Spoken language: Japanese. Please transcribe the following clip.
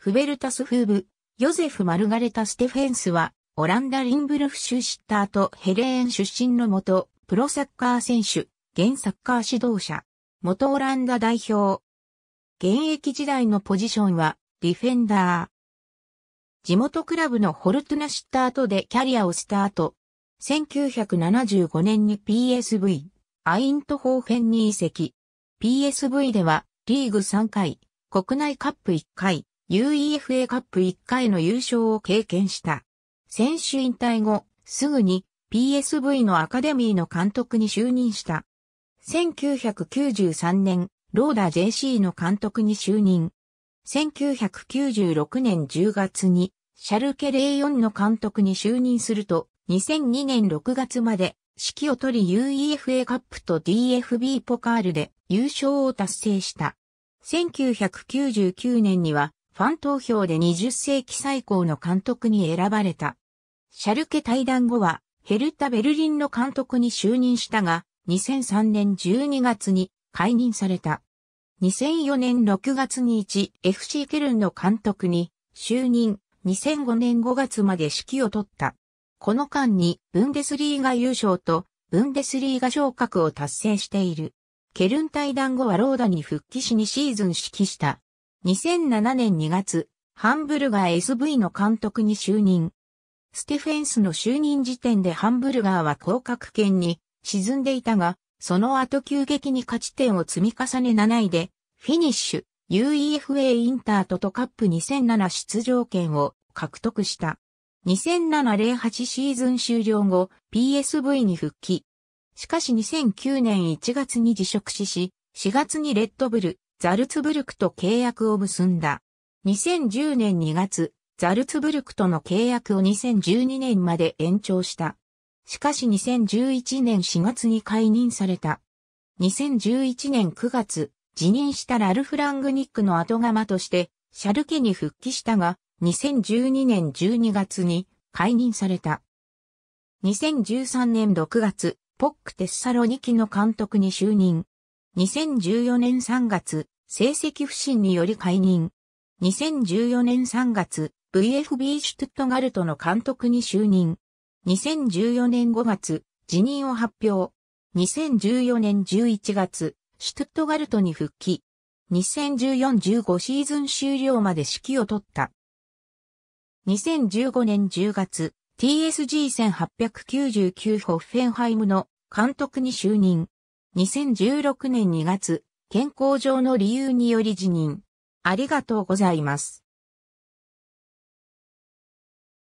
フベルタス・フーブ、ヨゼフ・マルガレタ・ステフェンスは、オランダ・リンブルフシュシッターとヘレーン出身の元、プロサッカー選手、現サッカー指導者、元オランダ代表。現役時代のポジションは、ディフェンダー。地元クラブのホルトゥナシッターとでキャリアをスタート。1975年に PSV、アイントホーフェンに移籍。PSV では、リーグ3回、国内カップ1回、UEFA カップ1回の優勝を経験した。選手引退後、すぐに PSV のアカデミーの監督に就任した。1993年、ローダ JC の監督に就任。1996年10月に、シャルケ04の監督に就任すると、2002年6月まで、指揮を取り UEFA カップと DFB ポカールで優勝を達成した。1999年にはファン投票で20世紀最高の監督に選ばれた。シャルケ対談後は、ヘルタ・ベルリンの監督に就任したが、2003年12月に解任された。2004年6月に 1FC ケルンの監督に就任、2005年5月まで指揮を取った。この間にブンデスリーガ優勝とブンデスリーガ昇格を達成している。ケルン対談後はローダに復帰し2シーズン指揮した。2007年2月、ハンブルガー SV の監督に就任。ステフェンスの就任時点でハンブルガーは降格圏に沈んでいたが、その後急激に勝ち点を積み重ね7位で、フィニッシュ、UEFA インタートとカップ2007出場権を獲得した。2007-08シーズン終了後、PSV に復帰。しかし2009年1月に辞職しし、4月にレッドブル、ザルツブルクと契約を結んだ。2010年2月、ザルツブルクとの契約を2012年まで延長した。しかし2011年4月に解任された。2011年9月、辞任したラルフ・ラングニックの後釜として、シャルケに復帰したが、2012年12月に解任された。2013年6月、ポック・テッサロニキの監督に就任。2014年3月、成績不振により解任。2014年3月、VFB シュトゥットガルトの監督に就任。2014年5月、辞任を発表。2014年11月、シュトゥットガルトに復帰。2014-15シーズン終了まで指揮を取った。2015年10月、TSG1899 ホッフェンハイムの監督に就任。2016年2月、健康上の理由により辞任。ありがとうございます。